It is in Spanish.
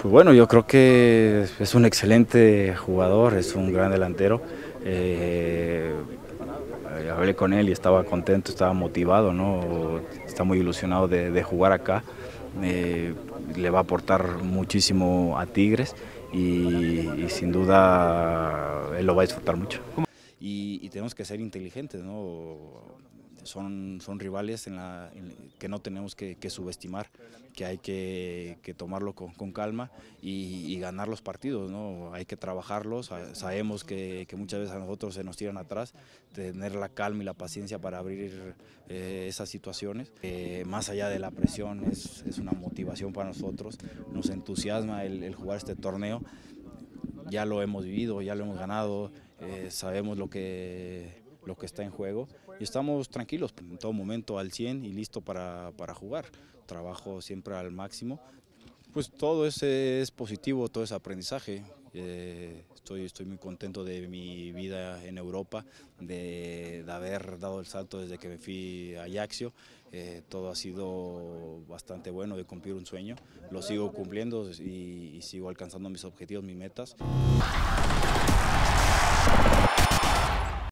Pues bueno, yo creo que es un excelente jugador, es un gran delantero. Eh, hablé con él y estaba contento, estaba motivado, ¿no? está muy ilusionado de, jugar acá. Eh, le va a aportar muchísimo a Tigres y, sin duda él lo va a disfrutar mucho. y tenemos que ser inteligentes, ¿no? son, son rivales en la, que no tenemos que, subestimar, que hay que, tomarlo con, calma y, ganar los partidos, ¿no? hay que trabajarlos, sabemos que, muchas veces a nosotros se nos tiran atrás, tener la calma y la paciencia para abrir eh, esas situaciones, más allá de la presión es, es, una motivación para nosotros, nos entusiasma el, jugar este torneo, ya lo hemos vivido, ya lo hemos ganado, eh, sabemos lo que lo que está en juego y estamos tranquilos en todo momento al 100 y listo para, para jugar. Trabajo siempre al máximo. Pues todo ese es positivo, todo es aprendizaje. Eh, estoy, estoy muy contento de mi vida en Europa, de, haber dado el salto desde que me fui a Ajaxio. Eh, todo ha sido bastante bueno de cumplir un sueño. Lo sigo cumpliendo y sigo alcanzando mis objetivos, mis metas.